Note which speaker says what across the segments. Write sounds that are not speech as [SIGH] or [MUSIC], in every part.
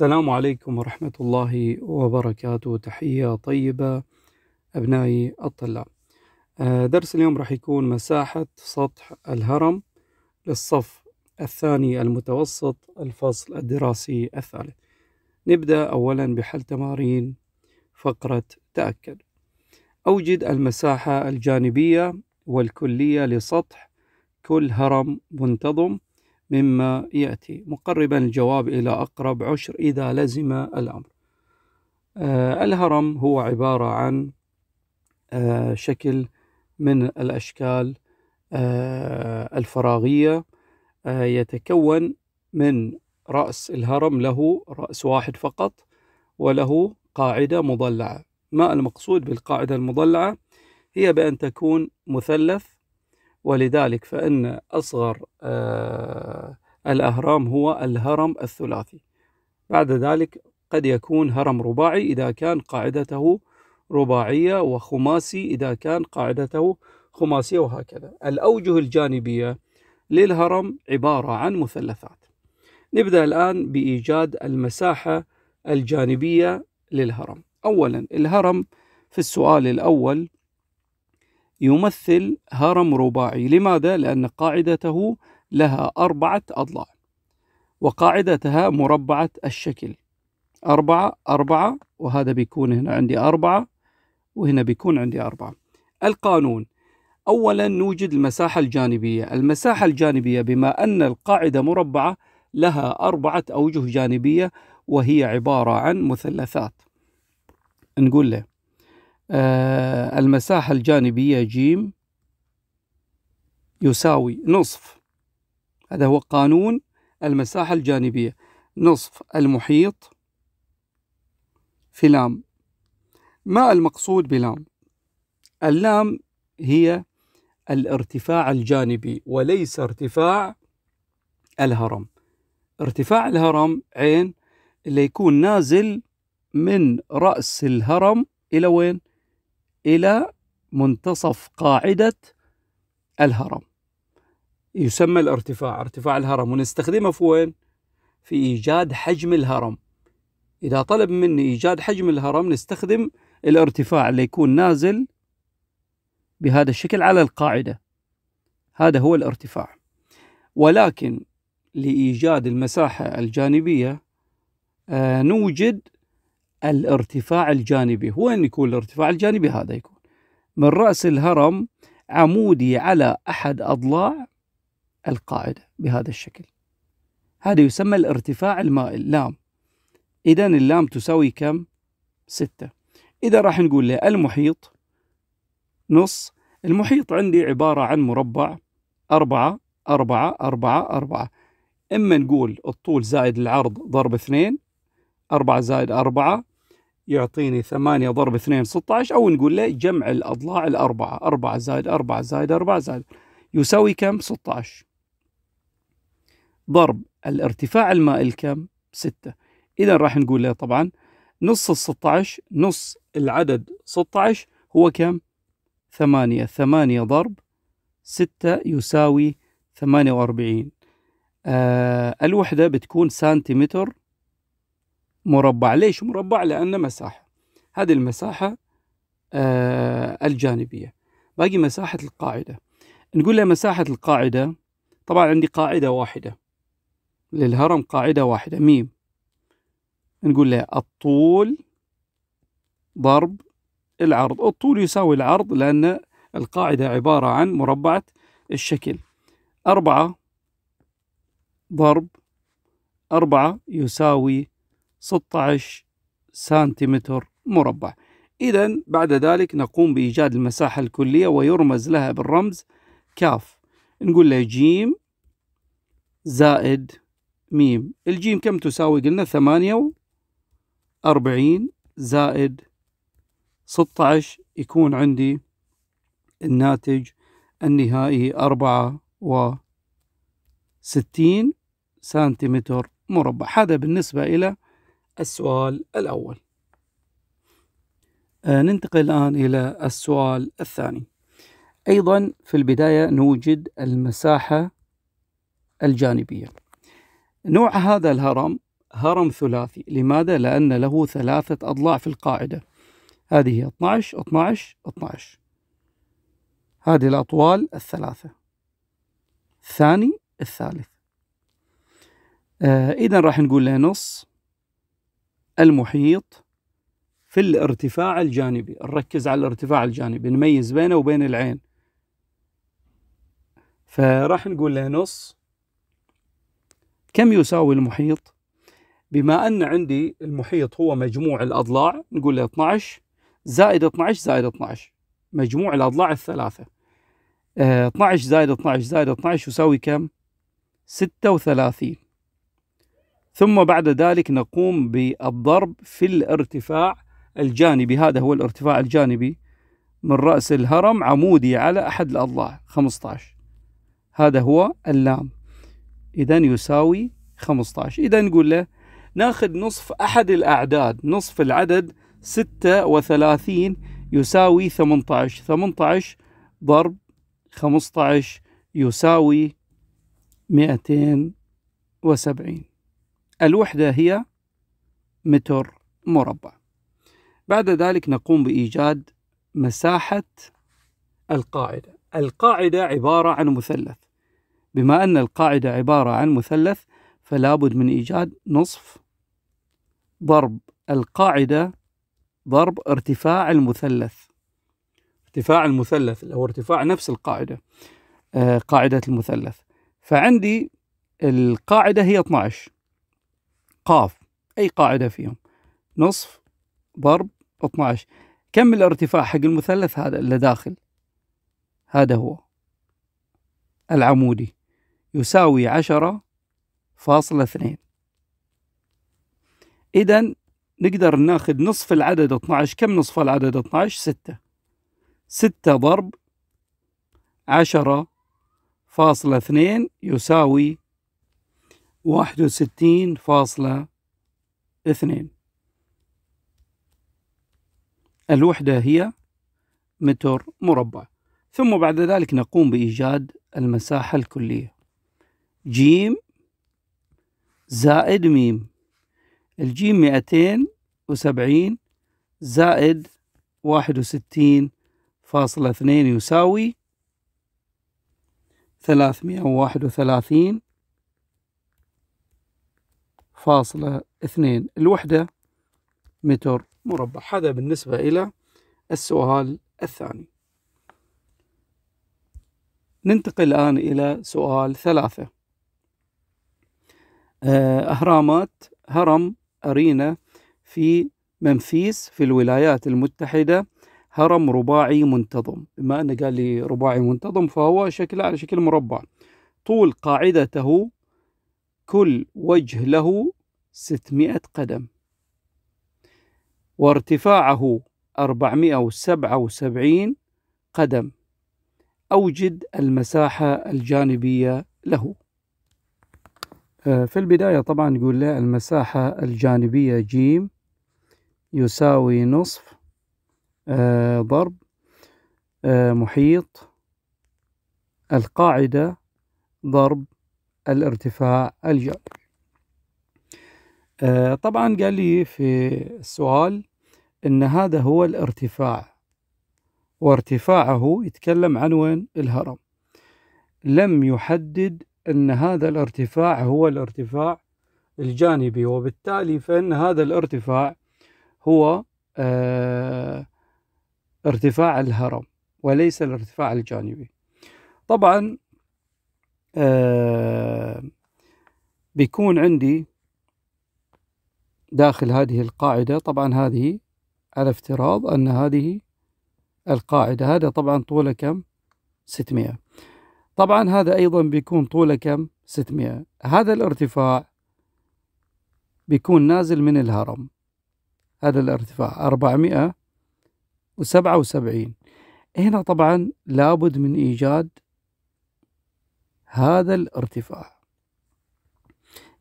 Speaker 1: السلام عليكم ورحمة الله وبركاته تحية طيبة أبنائي الطلاب آه، درس اليوم راح يكون مساحة سطح الهرم للصف الثاني المتوسط الفصل الدراسي الثالث نبدأ أولا بحل تمارين فقرة تأكد أوجد المساحة الجانبية والكلية لسطح كل هرم منتظم مما يأتي مقربا الجواب إلى أقرب عشر إذا لزم الأمر آه، الهرم هو عبارة عن آه، شكل من الأشكال آه، الفراغية يتكون من رأس الهرم له رأس واحد فقط وله قاعدة مضلعة ما المقصود بالقاعدة المضلعة هي بأن تكون مثلث ولذلك فإن أصغر آه، الأهرام هو الهرم الثلاثي بعد ذلك قد يكون هرم رباعي إذا كان قاعدته رباعية وخماسي إذا كان قاعدته خماسية وهكذا الأوجه الجانبية للهرم عبارة عن مثلثات نبدأ الآن بإيجاد المساحة الجانبية للهرم أولا الهرم في السؤال الأول يمثل هرم رباعي لماذا؟ لأن قاعدته لها أربعة أضلاع وقاعدتها مربعة الشكل أربعة أربعة وهذا بيكون هنا عندي أربعة وهنا بيكون عندي أربعة القانون أولا نوجد المساحة الجانبية المساحة الجانبية بما أن القاعدة مربعة لها أربعة أوجه جانبية وهي عبارة عن مثلثات نقول له آه، المساحة الجانبية ج يساوي نصف هذا هو قانون المساحة الجانبية نصف المحيط في لام ما المقصود بلام اللام هي الارتفاع الجانبي وليس ارتفاع الهرم ارتفاع الهرم عين اللي يكون نازل من رأس الهرم إلى وين؟ إلى منتصف قاعدة الهرم يسمى الارتفاع ارتفاع الهرم ونستخدمه في وين؟ في إيجاد حجم الهرم إذا طلب مني إيجاد حجم الهرم نستخدم الارتفاع اللي يكون نازل بهذا الشكل على القاعدة هذا هو الارتفاع ولكن لإيجاد المساحة الجانبية آه، نوجد الارتفاع الجانبي وين يكون الارتفاع الجانبي هذا يكون من رأس الهرم عمودي على أحد أضلاع القاعدة بهذا الشكل هذا يسمى الارتفاع المائل لام إذا اللام تساوي كم؟ ستة إذا راح نقول له المحيط نص المحيط عندي عبارة عن مربع أربعة أربعة أربعة أربعة إما نقول الطول زائد العرض ضرب اثنين أربعة زائد أربعة يعطيني 8 ضرب 2 16 أو نقول له جمع الأضلاع الأربعة 4 زائد 4 زائد 4 زائد يساوي كم 16 ضرب الارتفاع المائل كم 6 إذا راح نقول له طبعا نص ال 16 نص العدد 16 هو كم 8 8 ضرب 6 يساوي 48 آه الوحدة بتكون سنتيمتر مربع ليش مربع لأن مساحة هذه المساحة آه الجانبية باقي مساحة القاعدة نقول لها مساحة القاعدة طبعا عندي قاعدة واحدة للهرم قاعدة واحدة ميم نقول لها الطول ضرب العرض الطول يساوي العرض لأن القاعدة عبارة عن مربعة الشكل أربعة ضرب أربعة يساوي 16 سنتيمتر مربع إذا بعد ذلك نقوم بإيجاد المساحة الكلية ويرمز لها بالرمز كاف نقول له جيم زائد ميم الجيم كم تساوي قلنا ثمانية وأربعين زائد 16 يكون عندي الناتج النهائي أربعة وستين سنتيمتر مربع هذا بالنسبة إلى السؤال الأول آه، ننتقل الآن إلى السؤال الثاني أيضا في البداية نوجد المساحة الجانبية نوع هذا الهرم هرم ثلاثي لماذا؟ لأن له ثلاثة أضلاع في القاعدة هذه 12 12 12 هذه الأطوال الثلاثة الثاني الثالث آه إذا راح نقول له نص المحيط في الارتفاع الجانبي نركز على الارتفاع الجانبي نميز بينه وبين العين فراح نقول له نص كم يساوي المحيط بما أن عندي المحيط هو مجموع الأضلاع نقول له 12 زائد 12 زائد 12 مجموع الأضلاع الثلاثة 12 آه، زائد 12 زائد 12 يساوي كم 36 ثم بعد ذلك نقوم بالضرب في الارتفاع الجانبي هذا هو الارتفاع الجانبي من رأس الهرم عمودي على أحد الأضلاع 15 هذا هو اللام إذا يساوي 15 إذا نقول له ناخذ نصف أحد الأعداد نصف العدد 36 يساوي 18 18 ضرب 15 يساوي 270 الوحدة هي متر مربع بعد ذلك نقوم بإيجاد مساحة القاعدة القاعدة عبارة عن مثلث بما أن القاعدة عبارة عن مثلث فلا بد من إيجاد نصف ضرب القاعدة ضرب ارتفاع المثلث ارتفاع المثلث أو ارتفاع نفس القاعدة آه، قاعدة المثلث فعندي القاعدة هي 12 قاف أي قاعدة فيهم نصف ضرب 12 كم الارتفاع حق المثلث هذا اللي داخل هذا هو العمودي يساوي عشرة فاصلة اثنين إذا نقدر ناخذ نصف العدد 12 كم نصف العدد 12 ستة ستة ضرب عشرة فاصلة اثنين يساوي واحد وستين فاصلة اثنين الوحدة هي متر مربع ثم بعد ذلك نقوم بإيجاد المساحة الكلية جيم زائد ميم الجيم مئتين وسبعين زائد واحد وستين فاصلة اثنين يساوي ثلاثمئة وواحد وثلاثين فاصلة اثنين الوحدة متر مربع هذا بالنسبة إلى السؤال الثاني ننتقل الآن إلى سؤال ثلاثة آه، أهرامات هرم أرينا في ممفيس في الولايات المتحدة هرم رباعي منتظم بما أنه قال لي رباعي منتظم فهو شكله على شكل مربع طول قاعدته كل وجه له ستمائة قدم وارتفاعه أربعمائة وسبعة وسبعين قدم أوجد المساحة الجانبية له آه، في البداية طبعا نقول له المساحة الجانبية ج يساوي نصف آه، ضرب آه، محيط القاعدة ضرب الارتفاع الجاري آه، طبعا قال لي في السؤال ان هذا هو الارتفاع وارتفاعه يتكلم عن وين الهرم لم يحدد ان هذا الارتفاع هو الارتفاع الجانبي وبالتالي فان هذا الارتفاع هو آه، ارتفاع الهرم وليس الارتفاع الجانبي طبعا آه، بيكون عندي داخل هذه القاعدة طبعا هذه على افتراض أن هذه القاعدة هذا طبعا طوله كم 600 طبعا هذا أيضا بيكون طوله كم 600 هذا الارتفاع بيكون نازل من الهرم هذا الارتفاع 477 هنا طبعا لابد من إيجاد هذا الارتفاع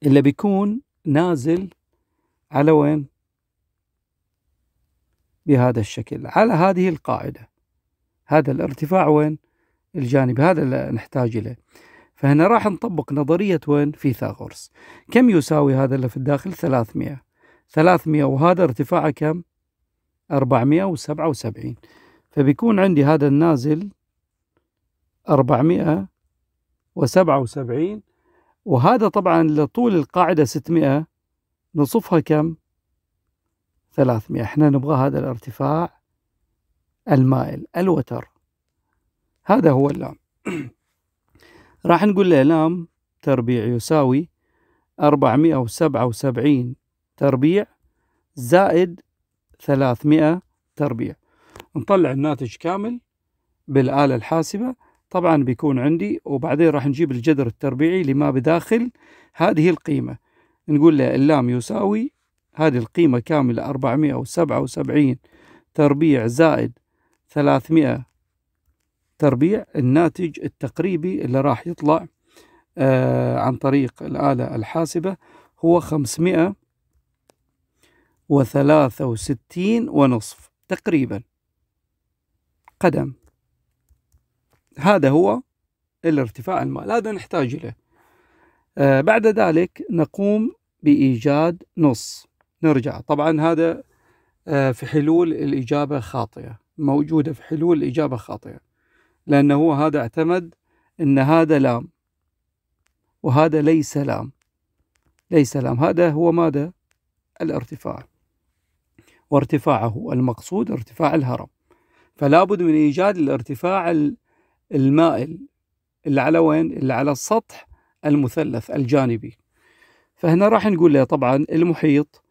Speaker 1: اللي بيكون نازل على وين بهذا الشكل على هذه القاعدة هذا الارتفاع وين الجانب هذا اللي نحتاج إليه فهنا راح نطبق نظرية وين فيثاغورس كم يساوي هذا اللي في الداخل 300 300 وهذا ارتفاعه كم 477 فبيكون عندي هذا النازل 400 وسبعة وسبعين وهذا طبعا لطول القاعدة ستمائة نصفها كم ثلاثمائة احنا نبغى هذا الارتفاع المائل الوتر هذا هو اللام [CLEARS THROAT] راح نقول له لام تربيع يساوي وسبعة وسبعين تربيع زائد ثلاثمائة تربيع نطلع الناتج كامل بالآلة الحاسبة طبعا بيكون عندي وبعدين راح نجيب الجذر التربيعي لما بداخل هذه القيمة نقول له اللام يساوي هذه القيمة كاملة 477 تربيع زائد 300 تربيع الناتج التقريبي اللي راح يطلع آه عن طريق الآلة الحاسبة هو 563 ونصف تقريبا قدم هذا هو الارتفاع المال هذا نحتاج إليه آه، بعد ذلك نقوم بإيجاد نص نرجع طبعا هذا آه، في حلول الإجابة خاطئة موجودة في حلول الإجابة خاطئة لأنه هذا اعتمد أن هذا لام وهذا ليس لام ليس لام هذا هو ماذا الارتفاع وارتفاعه المقصود ارتفاع الهرم فلا بد من إيجاد الارتفاع المائل اللي على وين؟ اللي على السطح المثلث الجانبي فهنا راح نقول له طبعا المحيط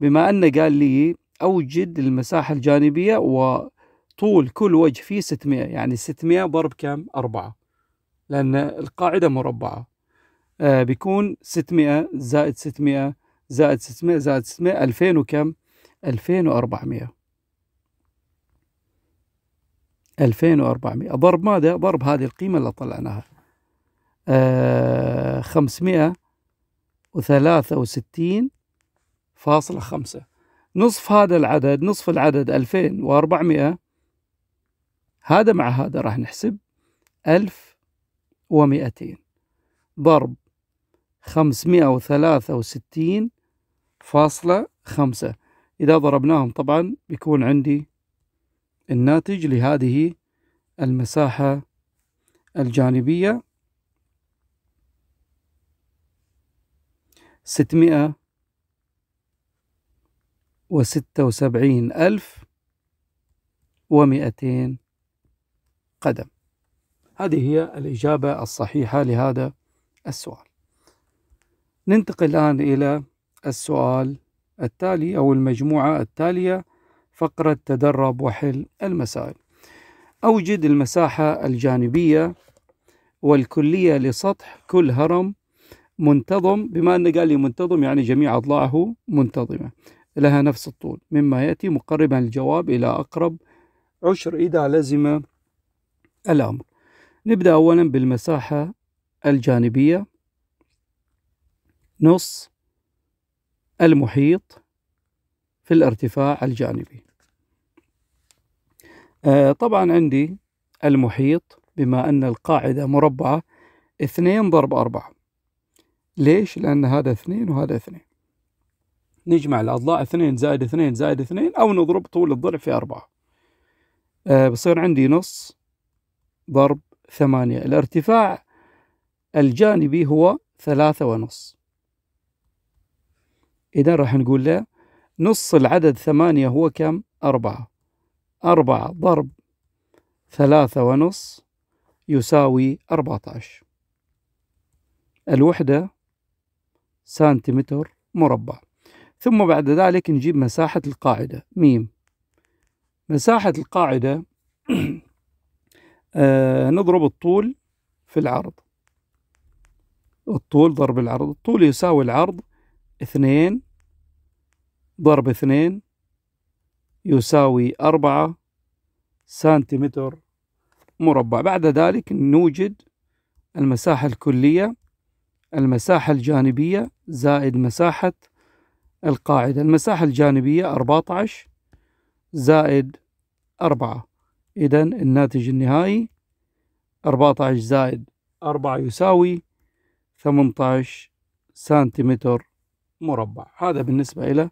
Speaker 1: بما أنه قال لي أوجد المساحة الجانبية وطول كل وجه فيه 600 يعني 600 ضرب كم؟ أربعة لأن القاعدة مربعة آه بيكون 600 زائد 600 زائد 600 زائد 600 2000 وكم؟ 2400 2400 ضرب ماذا؟ ضرب هذه القيمة اللي طلعناها آه 563 فاصلة خمسة نصف هذا العدد نصف العدد 2400 هذا مع هذا راح نحسب 1200 ضرب 563 فاصلة خمسة إذا ضربناهم طبعا بيكون عندي الناتج لهذه المساحة الجانبية 676 ألف ومئتين قدم هذه هي الإجابة الصحيحة لهذا السؤال ننتقل الآن إلى السؤال التالي أو المجموعة التالية فقرة تدرب وحل المسائل أوجد المساحة الجانبية والكلية لسطح كل هرم منتظم بما أن قال لي منتظم يعني جميع أضلاعه منتظمة لها نفس الطول مما يأتي مقربا الجواب إلى أقرب عشر إذا لزم الأمر نبدأ أولا بالمساحة الجانبية نص المحيط في الارتفاع الجانبي آه، طبعا عندي المحيط بما أن القاعدة مربعة اثنين ضرب أربعة ليش؟ لأن هذا اثنين وهذا اثنين نجمع الأضلاع اثنين زائد اثنين زائد اثنين أو نضرب طول الضلع في أربعة أه بصير عندي نص ضرب ثمانية الارتفاع الجانبي هو ثلاثة ونص إذا راح نقول له نص العدد ثمانية هو كم؟ أربعة أربعة ضرب ثلاثة ونص يساوي أربعة عشر الوحدة سنتيمتر مربع ثم بعد ذلك نجيب مساحة القاعدة ميم مساحة القاعدة [CLEARS THROAT] آه نضرب الطول في العرض الطول ضرب العرض الطول يساوي العرض اثنين ضرب اثنين يساوي أربعة سنتيمتر مربع بعد ذلك نوجد المساحة الكلية المساحة الجانبية زائد مساحة القاعدة المساحة الجانبية 14 زائد 4 إذا الناتج النهائي 14 زائد 4 يساوي 18 سنتيمتر مربع هذا بالنسبة إلى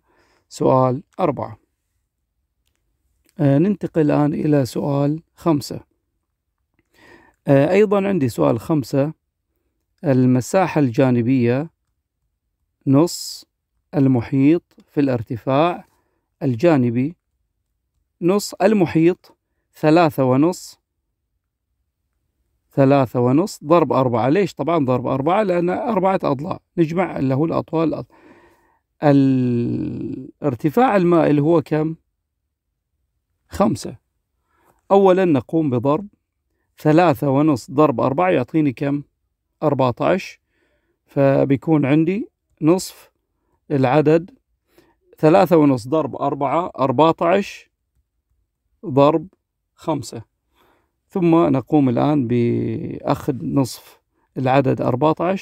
Speaker 1: سؤال أربعة آه، ننتقل الآن إلى سؤال خمسة آه، أيضا عندي سؤال خمسة المساحة الجانبية نص المحيط في الارتفاع الجانبي نص المحيط ثلاثة ونص ثلاثة ونص ضرب أربعة ليش طبعا ضرب أربعة لأن أربعة أضلاع نجمع اللي هو الأطوال ارتفاع المائل هو كم؟ خمسة أولا نقوم بضرب ثلاثة ونص ضرب أربعة يعطيني كم؟ أربعة فبيكون عندي نصف العدد ثلاثة ونص ضرب أربعة أربعة ضرب خمسة ثم نقوم الآن بأخذ نصف العدد أربعة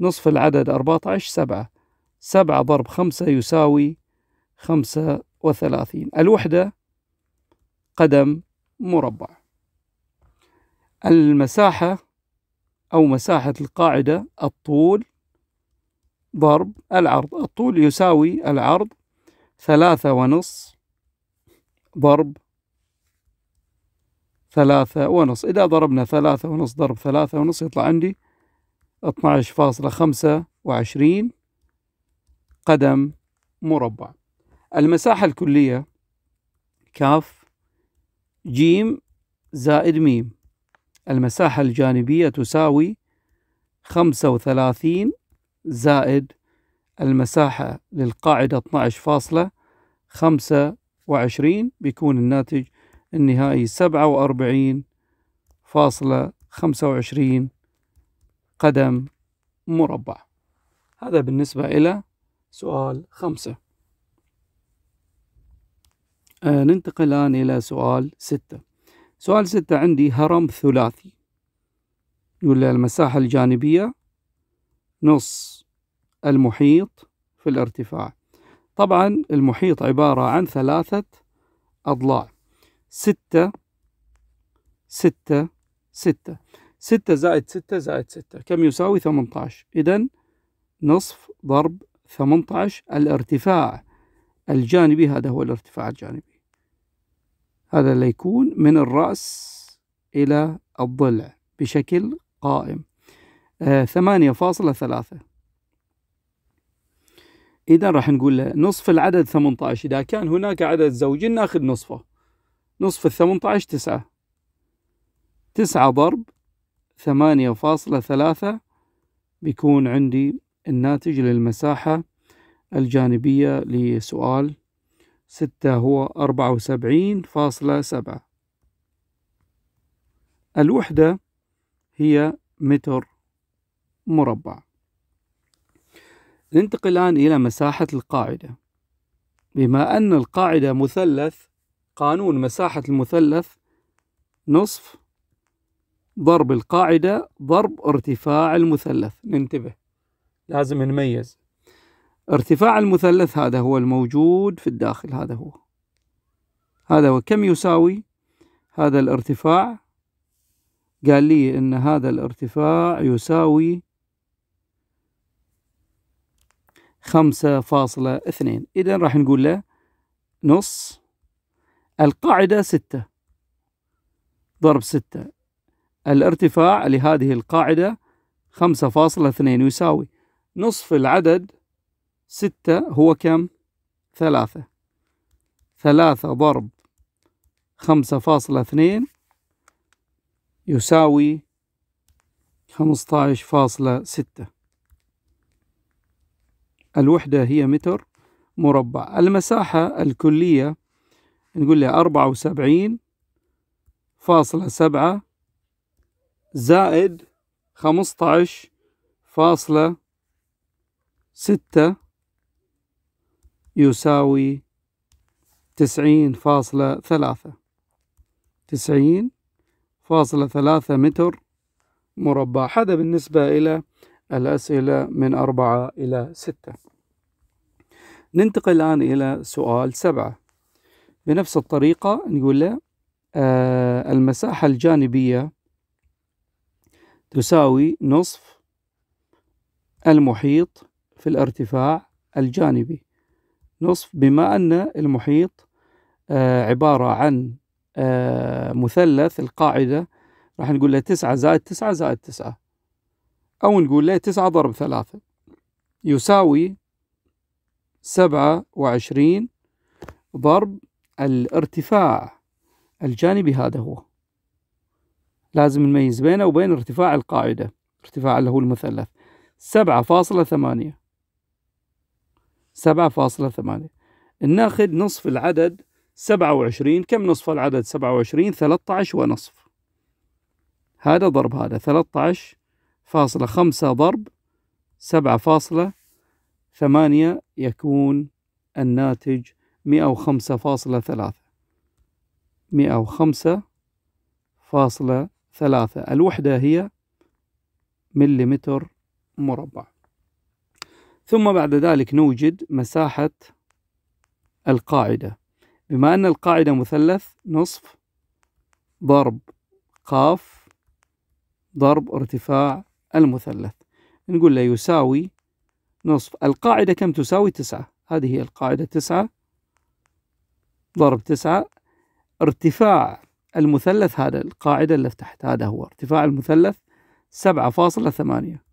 Speaker 1: نصف العدد أربعة عشر سبعة سبعة ضرب خمسة يساوي خمسة وثلاثين الوحدة قدم مربع المساحة أو مساحة القاعدة الطول ضرب العرض الطول يساوي العرض ثلاثة ونص ضرب ثلاثة ونص إذا ضربنا ثلاثة ونص ضرب ثلاثة ونص يطلع عندي 12.25 قدم مربع المساحة الكلية كاف جيم زائد ميم المساحة الجانبية تساوي خمسة وثلاثين زائد المساحة للقاعدة 12 فاصلة خمسة وعشرين بيكون الناتج النهائي سبعة وأربعين فاصلة خمسة وعشرين قدم مربع هذا بالنسبة إلى سؤال خمسة آه ننتقل الآن إلى سؤال ستة سؤال ستة عندي هرم ثلاثي يقول المساحة الجانبية نص المحيط في الارتفاع طبعا المحيط عبارة عن ثلاثة أضلاع ستة ستة ستة ستة زائد ستة زائد ستة كم يساوي ثمنتاش إذا نصف ضرب 18 الارتفاع الجانبي هذا هو الارتفاع الجانبي هذا اللي يكون من الرأس إلى الضلع بشكل قائم آه، ثمانية فاصلة ثلاثة إذا راح نقول له نصف العدد 18 إذا كان هناك عدد زوجي ناخذ نصفه نصف ال 18 تسعة تسعة ضرب ثمانية فاصلة ثلاثة بيكون عندي الناتج للمساحة الجانبية لسؤال ستة هو أربعة وسبعين فاصلة سبعة الوحدة هي متر مربع ننتقل الآن إلى مساحة القاعدة بما أن القاعدة مثلث قانون مساحة المثلث نصف ضرب القاعدة ضرب ارتفاع المثلث ننتبه لازم نميز ارتفاع المثلث هذا هو الموجود في الداخل هذا هو هذا هو كم يساوي هذا الارتفاع قال لي ان هذا الارتفاع يساوي خمسة فاصلة اثنين إذا راح نقول له نص القاعدة ستة ضرب ستة الارتفاع لهذه القاعدة خمسة فاصلة اثنين يساوي نصف العدد ستة هو كم؟ ثلاثة ثلاثة ضرب خمسة فاصلة اثنين يساوي خمسطعش فاصلة ستة الوحدة هي متر مربع المساحة الكلية نقول لها أربعة وسبعين فاصلة سبعة زائد عشر فاصلة ستة يساوي تسعين فاصلة ثلاثة تسعين فاصلة ثلاثة متر مربع هذا بالنسبة إلى الأسئلة من أربعة إلى ستة ننتقل الآن إلى سؤال سبعة بنفس الطريقة نقول له آه المساحة الجانبية تساوي نصف المحيط في الارتفاع الجانبي نصف بما أن المحيط آه، عبارة عن آه، مثلث القاعدة راح نقول له تسعة زائد تسعة زائد تسعة أو نقول له تسعة ضرب ثلاثة يساوي سبعة وعشرين ضرب الارتفاع الجانبي هذا هو لازم نميز بينه وبين ارتفاع القاعدة ارتفاع اللي هو المثلث سبعة فاصلة ثمانية سبعة فاصلة ثمانية ناخذ نصف العدد سبعة وعشرين كم نصف العدد سبعة وعشرين ثلاثة عشر ونصف هذا ضرب هذا ثلاثة عشر فاصلة خمسة ضرب سبعة فاصلة ثمانية يكون الناتج مئة وخمسة فاصلة ثلاثة مئة وخمسة فاصلة ثلاثة الوحدة هي مليمتر مربع ثم بعد ذلك نوجد مساحة القاعدة بما أن القاعدة مثلث نصف ضرب قاف ضرب ارتفاع المثلث نقول له يساوي نصف القاعدة كم تساوي تسعة هذه هي القاعدة تسعة ضرب تسعة ارتفاع المثلث هذا القاعدة اللي تحت هذا هو ارتفاع المثلث سبعة فاصلة ثمانية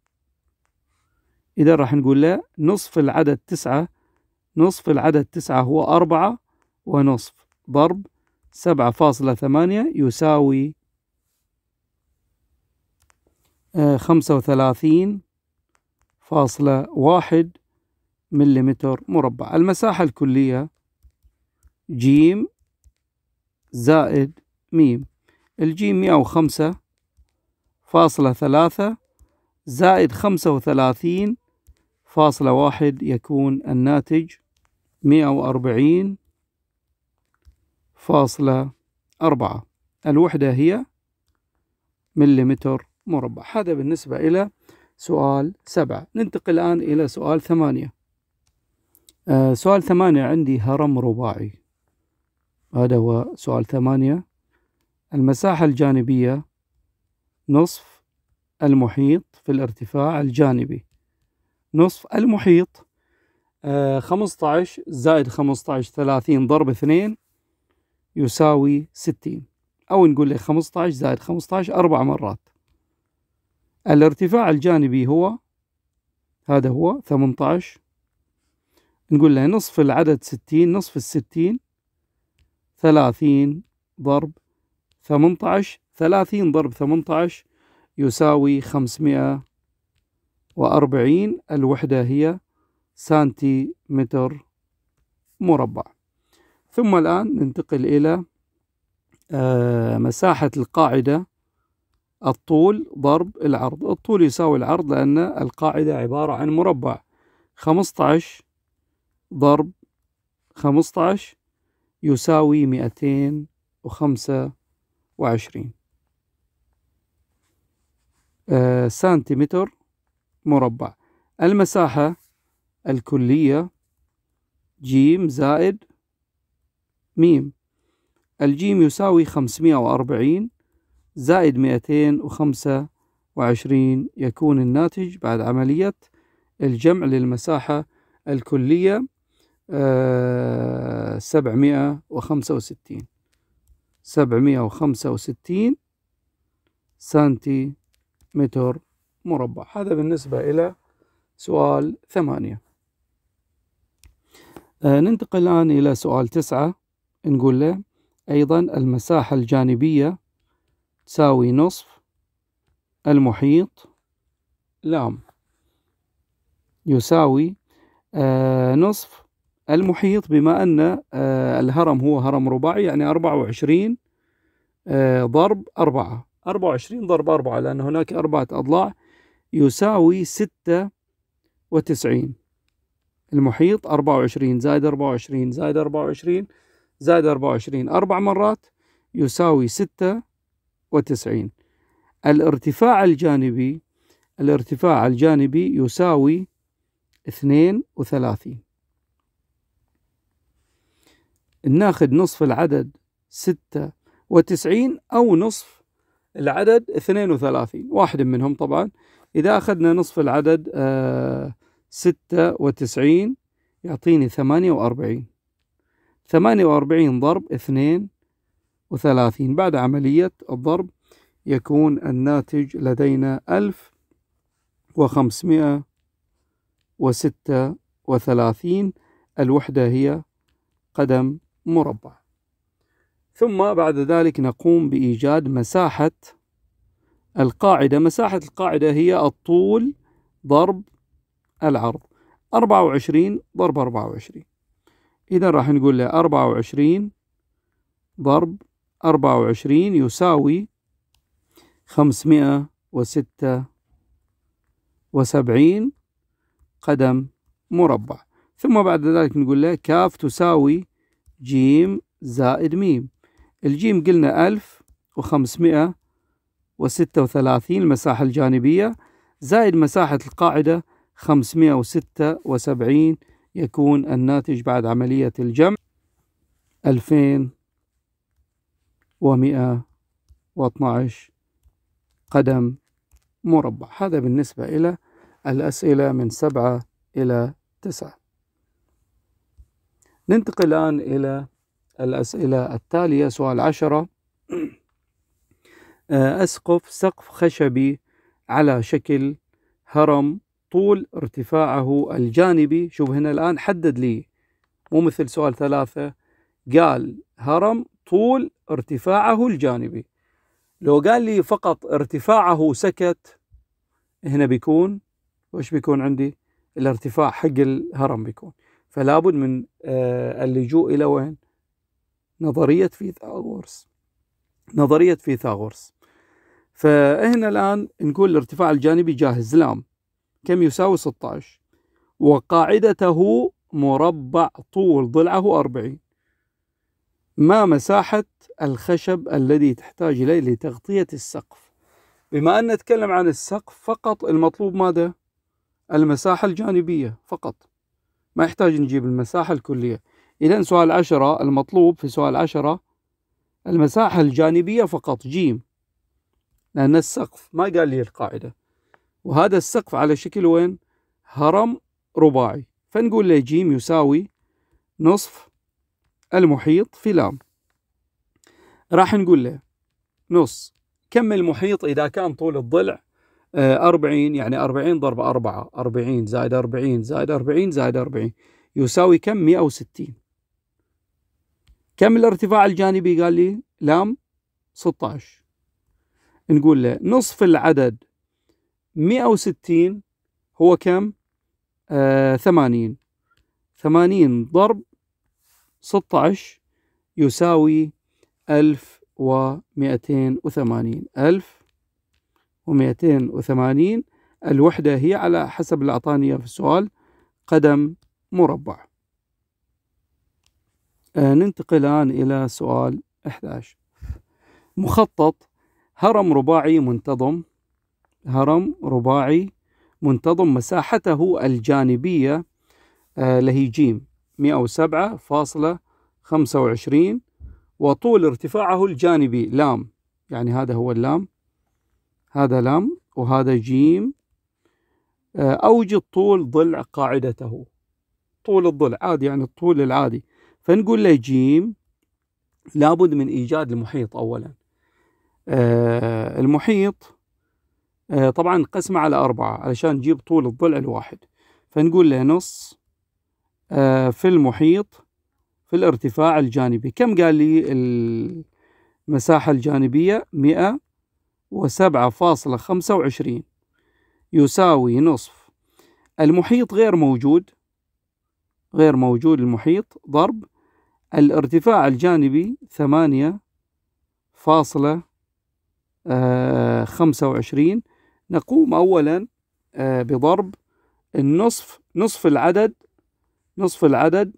Speaker 1: إذا راح نقول لا نصف العدد تسعة نصف العدد تسعة هو أربعة ونصف ضرب سبعة فاصلة ثمانية يساوي آه، خمسة وثلاثين فاصلة واحد مليمتر مربع المساحة الكلية جيم زائد ميم الجيم مئة وخمسة فاصلة ثلاثة زائد خمسة وثلاثين فاصلة واحد يكون الناتج مئة وأربعين فاصلة أربعة الوحدة هي مليمتر مربع هذا بالنسبة إلى سؤال سبعة ننتقل الآن إلى سؤال ثمانية آه سؤال ثمانية عندي هرم رباعي هذا هو سؤال ثمانية المساحة الجانبية نصف المحيط في الارتفاع الجانبي نصف المحيط آه 15 زائد 15 30 ضرب 2 يساوي 60 أو نقول له 15 زائد 15 أربع مرات الارتفاع الجانبي هو هذا هو 18 نقول له نصف العدد 60 نصف الستين 30 ضرب 18 30 ضرب 18 يساوي 500 وأربعين الوحدة هي سنتي متر مربع ثم الآن ننتقل إلى آه، مساحة القاعدة الطول ضرب العرض الطول يساوي العرض لأن القاعدة عبارة عن مربع 15 ضرب 15 يساوي 225 آه، سنتيمتر مربع المساحة الكلية ج زائد م الجيم يساوي خمسمائة وأربعين زائد مائتين وخمسة وعشرين يكون الناتج بعد عملية الجمع للمساحة الكلية آه، سبعمائة وخمسة وستين سبعمائة وخمسة وستين سنتي متر مربع هذا بالنسبة إلى سؤال ثمانية آه ننتقل الآن إلى سؤال تسعة نقول له أيضا المساحة الجانبية تساوي نصف المحيط لام يساوي آه نصف المحيط بما أن آه الهرم هو هرم رباعي يعني 24 آه ضرب 4 24 ضرب 4 لأن هناك أربعة أضلاع يساوي ستة وتسعين المحيط أربعة وعشرين زائد أربعة وعشرين زائد أربعة وعشرين زائد أربعة وعشرين أربع مرات يساوي ستة وتسعين الارتفاع الجانبي الارتفاع الجانبي يساوي اثنين وثلاثين ناخذ نصف العدد ستة وتسعين أو نصف العدد اثنين وثلاثين واحد منهم طبعا إذا أخذنا نصف العدد آه، ستة وتسعين يعطيني ثمانية وأربعين ثمانية وأربعين ضرب اثنين وثلاثين بعد عملية الضرب يكون الناتج لدينا ألف وخمسمائة وستة وثلاثين الوحدة هي قدم مربع ثم بعد ذلك نقوم بإيجاد مساحة القاعدة مساحة القاعدة هي الطول ضرب العرض أربعة وعشرين ضرب أربعة وعشرين إذا راح نقول له أربعة وعشرين ضرب أربعة وعشرين يساوي 576 وستة وسبعين قدم مربع ثم بعد ذلك نقول له كاف تساوي جيم زائد ميم الجيم قلنا ألف وثلاثين المساحة الجانبية زائد مساحة القاعدة 576 يكون الناتج بعد عملية الجمع 2112 قدم مربع هذا بالنسبة إلى الأسئلة من سبعة إلى تسعة ننتقل الآن إلى الأسئلة التالية سؤال عشرة أسقف سقف خشبي على شكل هرم طول ارتفاعه الجانبي شوف هنا الآن حدد لي مو مثل سؤال ثلاثة قال هرم طول ارتفاعه الجانبي لو قال لي فقط ارتفاعه سكت هنا بيكون وش بيكون عندي الارتفاع حق الهرم بيكون فلابد من آه، اللجوء إلى وين نظرية فيثاغورس نظرية فيثاغورس فهنا الآن نقول الارتفاع الجانبي جاهز لام كم يساوي 16 وقاعدته مربع طول ضلعه 40 ما مساحة الخشب الذي تحتاج إليه لتغطية السقف بما أن نتكلم عن السقف فقط المطلوب ماذا؟ المساحة الجانبية فقط ما يحتاج نجيب المساحة الكلية إذا سؤال عشرة المطلوب في سؤال عشرة المساحة الجانبية فقط جيم لأن السقف ما قال لي القاعدة وهذا السقف على شكل وين هرم رباعي فنقول له جيم يساوي نصف المحيط في لام راح نقول له نص كم المحيط إذا كان طول الضلع آه، أربعين يعني أربعين ضرب أربعة أربعين زائد أربعين زائد أربعين زائد أربعين يساوي كم مئة وستين كم الارتفاع الجانبي قال لي لام 16 نقول له نصف العدد 160 هو كم؟ آه 80 80 ضرب 16 يساوي 1280 1280 الوحدة هي على حسب اللي أعطاني في السؤال قدم مربع آه ننتقل الآن إلى سؤال 11 مخطط هرم رباعي منتظم هرم رباعي منتظم مساحته الجانبية لهي جيم 107.25 وطول ارتفاعه الجانبي لام يعني هذا هو اللام هذا لام وهذا جيم آه، أوجد طول ضلع قاعدته طول الضلع عادي يعني الطول العادي فنقول له جيم لابد من إيجاد المحيط أولا آه، المحيط آه، طبعا قسمه على أربعة علشان نجيب طول الضلع الواحد فنقول له نص آه، في المحيط في الارتفاع الجانبي كم قال لي المساحة الجانبية مئة وسبعة فاصلة خمسة وعشرين يساوي نصف المحيط غير موجود غير موجود المحيط ضرب الارتفاع الجانبي ثمانية فاصلة آه، خمسة وعشرين نقوم أولا آه، بضرب النصف نصف العدد نصف العدد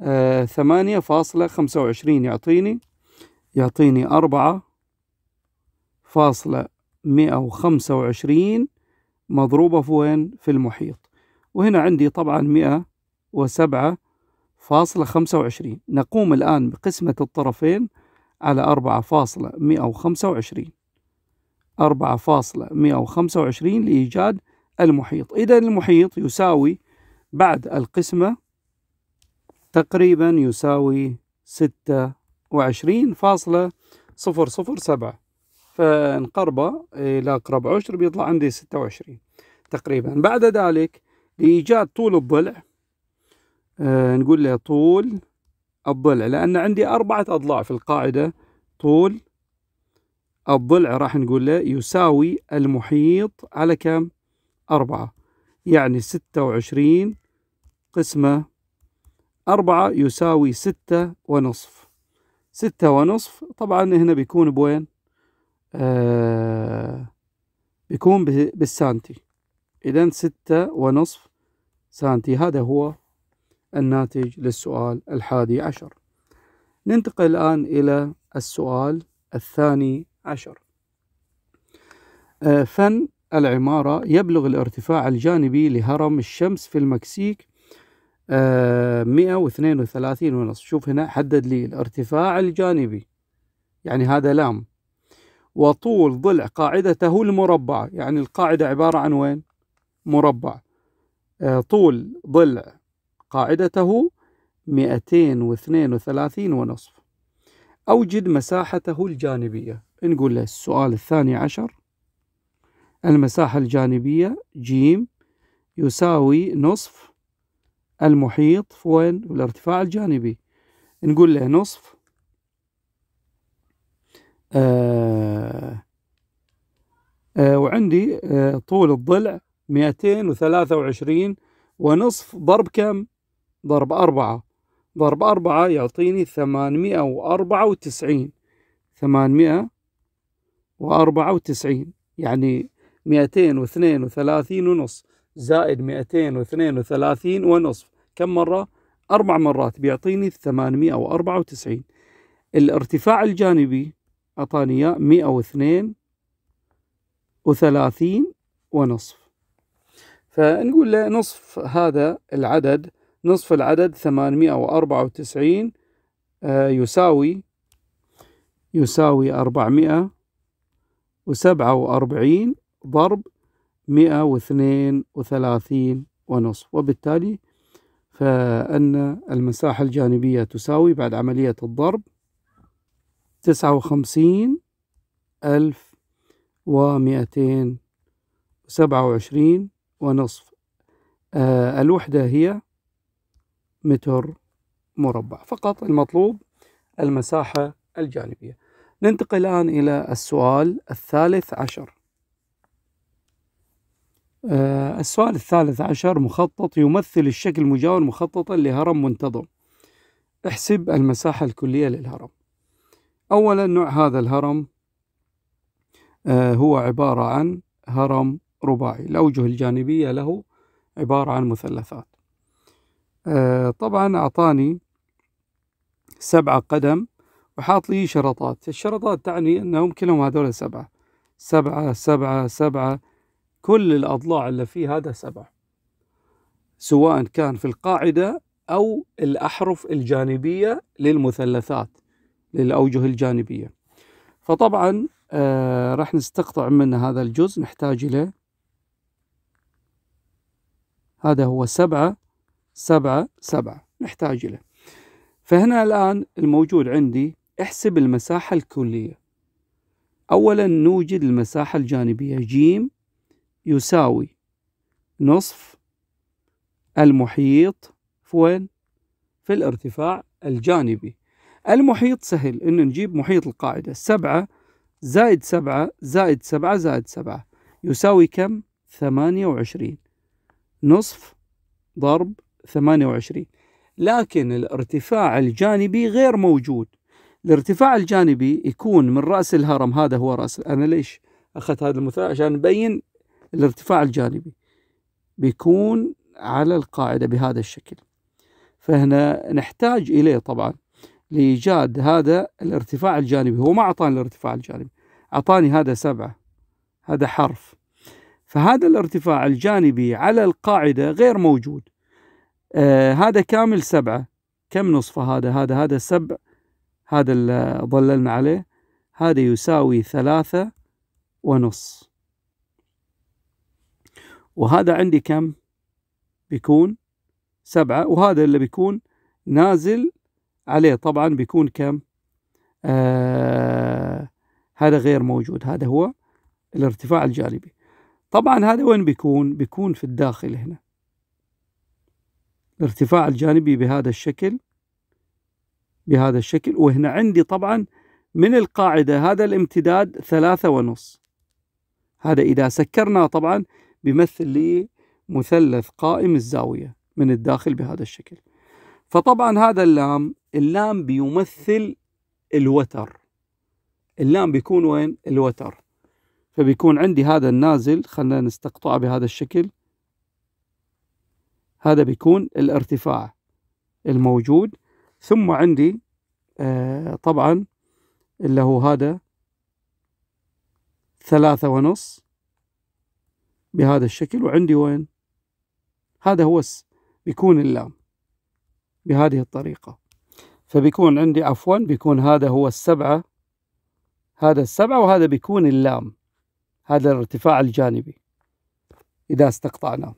Speaker 1: آه، ثمانية فاصلة خمسة وعشرين يعطيني يعطيني أربعة فاصلة مئة وخمسة وعشرين مضروبة في وين في المحيط وهنا عندي طبعا مئة وسبعة فاصلة خمسة وعشرين نقوم الآن بقسمة الطرفين على أربعة فاصلة مئة وخمسة وعشرين 4.125 لإيجاد المحيط إذا المحيط يساوي بعد القسمة تقريبا يساوي 26.007 فنقربه إلى أقرب عشر بيطلع عندي 26 تقريبا بعد ذلك لإيجاد طول الضلع آه نقول له طول الضلع لأن عندي أربعة أضلاع في القاعدة طول الضلع راح نقول له يساوي المحيط على كم؟ أربعة يعني ستة وعشرين قسمة أربعة يساوي ستة ونصف ستة ونصف طبعا هنا بيكون بوين؟ آه بيكون بالسانتي إذا ستة ونصف سانتي هذا هو الناتج للسؤال الحادي عشر ننتقل الآن إلى السؤال الثاني عشر آه، فن العمارة يبلغ الارتفاع الجانبي لهرم الشمس في المكسيك 132 آه، ونص شوف هنا حدد لي الارتفاع الجانبي يعني هذا لام وطول ضلع قاعدته المربعة يعني القاعدة عبارة عن وين مربع آه، طول ضلع قاعدته 232 ونصف أوجد مساحته الجانبية نقول له السؤال الثاني عشر المساحة الجانبية جيم يساوي نصف المحيط وين الارتفاع الجانبي نقول له نصف آه آه وعندي آه طول الضلع 223 ونصف ضرب كم؟ ضرب أربعة ضرب أربعة يعطيني 894 800 وأربعة وتسعين يعني مئتين واثنين وثلاثين ونص زائد مئتين واثنين وثلاثين ونصف كم مرة؟ أربع مرات بيعطيني ثمانمائة وأربعة وتسعين الارتفاع الجانبي أعطاني مئة واثنين وثلاثين ونصف فنقول له نصف هذا العدد نصف العدد ثمانمائة وأربعة وتسعين آه، يساوي يساوي أربعمائة وسبعة وأربعين ضرب مئة واثنين وثلاثين ونصف وبالتالي فأن المساحة الجانبية تساوي بعد عملية الضرب تسعة وخمسين ألف ومئتين وسبعة وعشرين ونصف آه، الوحدة هي متر مربع فقط المطلوب المساحة الجانبية ننتقل الآن إلى السؤال الثالث عشر آه، السؤال الثالث عشر مخطط يمثل الشكل مجاور مخططا لهرم منتظم احسب المساحة الكلية للهرم أولا نوع هذا الهرم آه، هو عبارة عن هرم رباعي الأوجه الجانبية له عبارة عن مثلثات آه، طبعا أعطاني سبعة قدم وحاط لي شرطات الشرطات تعني أنهم كلهم هذول سبعة سبعة سبعة سبعة كل الأضلاع اللي فيه هذا سبعة سواء كان في القاعدة أو الأحرف الجانبية للمثلثات للأوجه الجانبية فطبعا آه راح نستقطع من هذا الجزء نحتاج إليه هذا هو سبعة سبعة سبعة نحتاج إليه فهنا الآن الموجود عندي احسب المساحة الكلية أولا نوجد المساحة الجانبية ج يساوي نصف المحيط في وين؟ في الارتفاع الجانبي المحيط سهل إن نجيب محيط القاعدة سبعة زائد سبعة زائد سبعة زائد سبعة يساوي كم؟ ثمانية وعشرين نصف ضرب ثمانية وعشرين لكن الارتفاع الجانبي غير موجود الارتفاع الجانبي يكون من راس الهرم هذا هو راس انا ليش اخذت هذا المثال عشان ابين الارتفاع الجانبي بيكون على القاعده بهذا الشكل فهنا نحتاج اليه طبعا لايجاد هذا الارتفاع الجانبي هو ما اعطاني الارتفاع الجانبي اعطاني هذا سبعه هذا حرف فهذا الارتفاع الجانبي على القاعده غير موجود آه هذا كامل سبعه كم نصفه هذا هذا هذا سبع هذا اللي ظللنا عليه هذا يساوي ثلاثة ونص وهذا عندي كم بيكون سبعة وهذا اللي بيكون نازل عليه طبعا بيكون كم آه هذا غير موجود هذا هو الارتفاع الجانبي طبعا هذا وين بيكون بيكون في الداخل هنا الارتفاع الجانبي بهذا الشكل بهذا الشكل وهنا عندي طبعا من القاعدة هذا الامتداد ثلاثة ونص هذا إذا سكرناه طبعا بيمثل لي مثلث قائم الزاوية من الداخل بهذا الشكل فطبعا هذا اللام اللام بيمثل الوتر اللام بيكون وين الوتر فبيكون عندي هذا النازل خلينا نستقطعه بهذا الشكل هذا بيكون الارتفاع الموجود ثم عندي آه، طبعا اللي هو هذا ثلاثة ونص بهذا الشكل وعندي وين هذا هو بيكون اللام بهذه الطريقة فبيكون عندي عفوا بيكون هذا هو السبعة هذا السبعة وهذا بيكون اللام هذا الارتفاع الجانبي إذا استقطعناه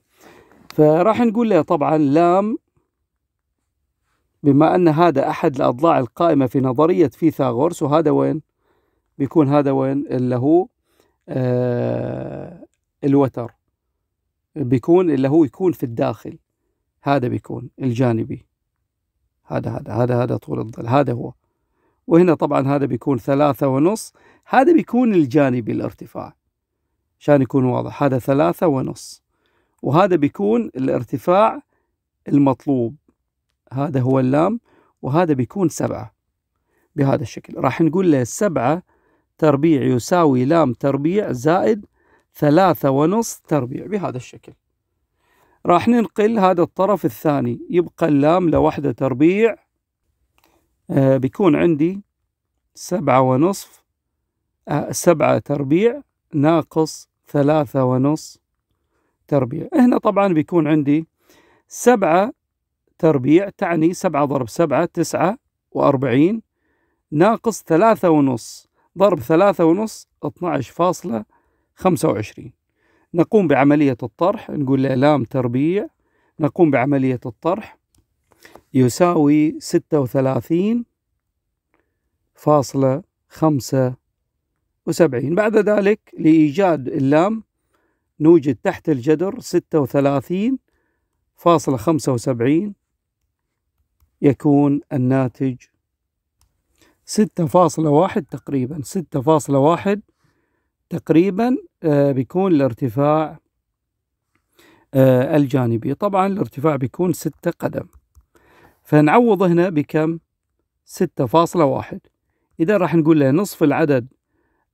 Speaker 1: فراح نقول له طبعا لام بما أن هذا أحد الأضلاع القائمة في نظرية فيثاغورس وهذا وين؟ بيكون هذا وين؟ اللي هو آه الوتر بيكون اللي هو يكون في الداخل هذا بيكون الجانبي هذا هذا هذا هذا طول الظل هذا هو وهنا طبعا هذا بيكون ثلاثة ونص هذا بيكون الجانبي الارتفاع عشان يكون واضح هذا ثلاثة ونص وهذا بيكون الارتفاع المطلوب هذا هو اللام وهذا بيكون سبعة بهذا الشكل راح نقول له سبعة تربيع يساوي لام تربيع زائد ثلاثة ونص تربيع بهذا الشكل راح ننقل هذا الطرف الثاني يبقى اللام لوحده تربيع آه بيكون عندي سبعة ونصف آه سبعة تربيع ناقص ثلاثة ونص تربيع هنا طبعا بيكون عندي سبعة تربيع تعني سبعة ضرب سبعة تسعة وأربعين ناقص ثلاثة ونص ضرب ثلاثة ونص اتناعش فاصلة خمسة وعشرين نقوم بعملية الطرح نقول له لام تربيع نقوم بعملية الطرح يساوي ستة وثلاثين فاصلة خمسة وسبعين بعد ذلك لإيجاد اللام نوجد تحت الجدر ستة وثلاثين فاصلة خمسة وسبعين يكون الناتج 6.1 تقريبا 6.1 تقريبا آه، بيكون الارتفاع آه، الجانبي طبعا الارتفاع بيكون 6 قدم فنعوض هنا بكم 6.1 إذا راح نقول له نصف العدد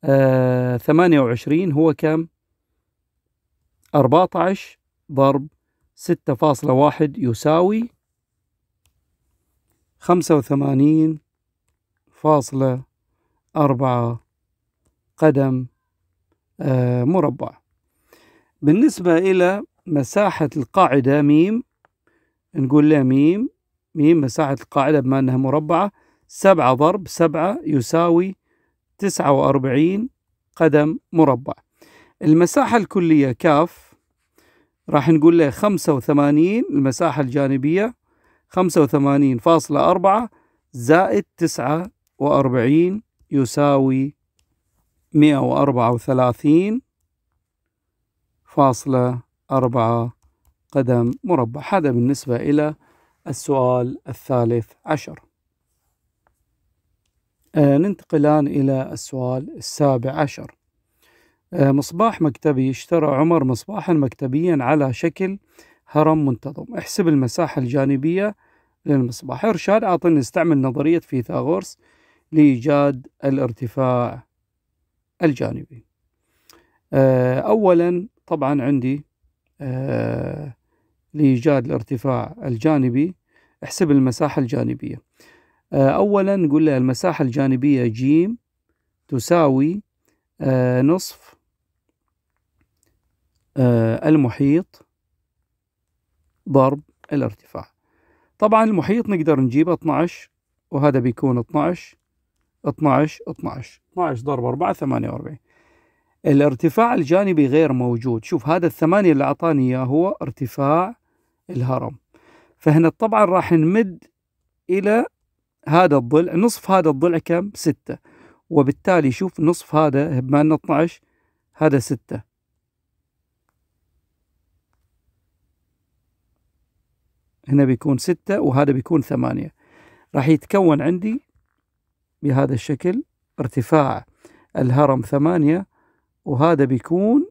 Speaker 1: 28 آه، هو كم 14 ضرب 6.1 يساوي خمسة وثمانين فاصلة أربعة قدم آه، مربع بالنسبة إلى مساحة القاعدة ميم نقول لها ميم ميم مساحة القاعدة بما أنها مربعة سبعة ضرب سبعة يساوي تسعة وأربعين قدم مربع المساحة الكلية كاف راح نقول لها خمسة وثمانين المساحة الجانبية 85.4 زائد 49 يساوي 134 فاصلة أربعة قدم مربع هذا بالنسبة إلى السؤال الثالث عشر آه ننتقل الآن إلى السؤال السابع عشر آه مصباح مكتبي اشترى عمر مصباحا مكتبيا على شكل هرم منتظم احسب المساحة الجانبية للمصباح إرشاد أعطني نستعمل نظرية فيثاغورس لإيجاد الارتفاع الجانبي آه، أولا طبعا عندي آه، لإيجاد الارتفاع الجانبي احسب المساحة الجانبية آه، أولا نقول له المساحة الجانبية ج تساوي نصف المحيط ضرب الارتفاع طبعا المحيط نقدر نجيب 12 وهذا بيكون 12 12 12 12 ضرب 4 48 الارتفاع الجانبي غير موجود شوف هذا الثمانية اللي أعطاني إياه هو ارتفاع الهرم فهنا طبعا راح نمد إلى هذا الضلع نصف هذا الضلع كم؟ ستة وبالتالي شوف نصف هذا بما أنه 12 هذا 6 هنا بيكون ستة وهذا بيكون ثمانية راح يتكون عندي بهذا الشكل ارتفاع الهرم ثمانية وهذا بيكون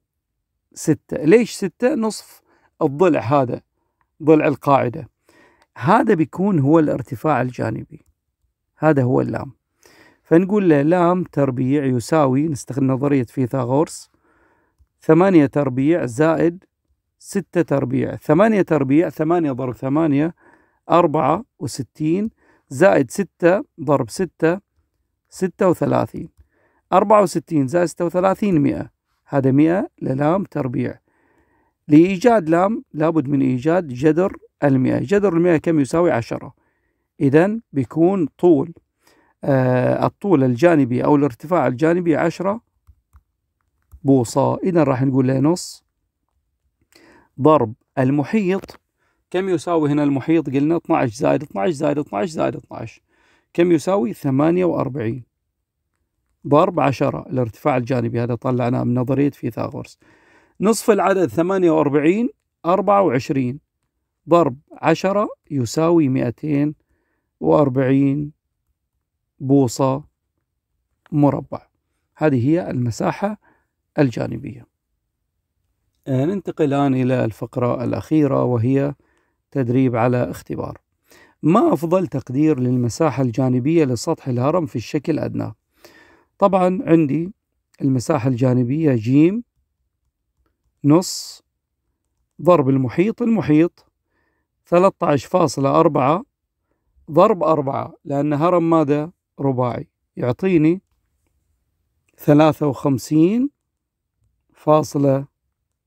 Speaker 1: ستة ليش ستة نصف الضلع هذا ضلع القاعدة هذا بيكون هو الارتفاع الجانبي هذا هو اللام فنقول له لام تربيع يساوي نستخدم نظرية فيثاغورس ثمانية تربيع زائد ستة تربيع ثمانية تربيع ثمانية ضرب ثمانية أربعة وستين زائد ستة ضرب ستة ستة وثلاثين أربعة وستين زائد ستة وثلاثين مئة هذا مئة للام تربيع لإيجاد لام لابد من إيجاد جذر المئة جذر المئة كم يساوي عشرة إذا بيكون طول آه الطول الجانبي أو الارتفاع الجانبي عشرة بوصة إذا راح نقول له نص ضرب المحيط كم يساوي هنا المحيط قلنا 12 زائد 12 زائد 12 زائد 12 كم يساوي 48 ضرب 10 الارتفاع الجانبي هذا طلعناه من نظرية فيثاغورس نصف العدد 48 24 ضرب 10 يساوي 240 بوصة مربع هذه هي المساحة الجانبية آه، ننتقل الآن إلى الفقرة الأخيرة وهي تدريب على اختبار ما أفضل تقدير للمساحة الجانبية لسطح الهرم في الشكل الأدنى طبعا عندي المساحة الجانبية جيم نص ضرب المحيط المحيط 13.4 ضرب 4 لأن هرم ماذا رباعي يعطيني 53 فاصلة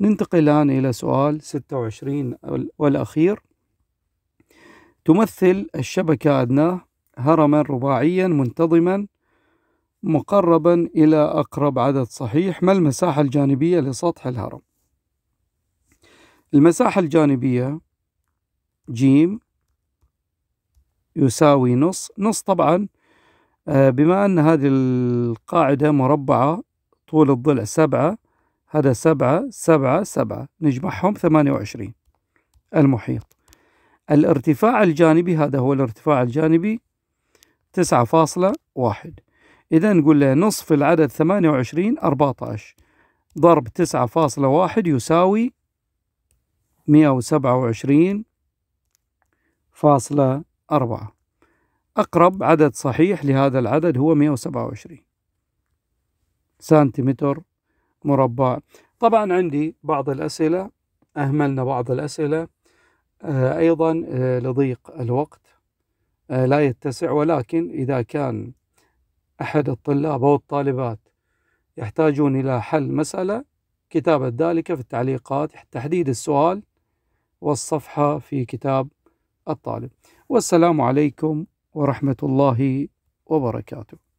Speaker 1: ننتقل الآن إلى سؤال 26 والأخير تمثل الشبكة أدنى هرما رباعيا منتظما مقربا إلى أقرب عدد صحيح ما المساحة الجانبية لسطح الهرم المساحة الجانبية ج يساوي نص نص طبعا آه، بما أن هذه القاعدة مربعة طول الضلع سبعة هذا سبعة سبعة سبعة نجمعهم ثمانية وعشرين المحيط الارتفاع الجانبي هذا هو الارتفاع الجانبي تسعة فاصلة واحد إذا نقول له نصف العدد ثمانية وعشرين أربعة عشر ضرب تسعة فاصلة واحد يساوي مئة وسبعة وعشرين فاصلة أربعة أقرب عدد صحيح لهذا العدد هو مئة وسبعة وعشرين سنتيمتر مربع طبعا عندي بعض الأسئلة أهملنا بعض الأسئلة آه، أيضا آه، لضيق الوقت آه، لا يتسع ولكن إذا كان أحد الطلاب أو الطالبات يحتاجون إلى حل مسألة كتابة ذلك في التعليقات تحديد السؤال والصفحة في كتاب الطالب والسلام عليكم ورحمة الله وبركاته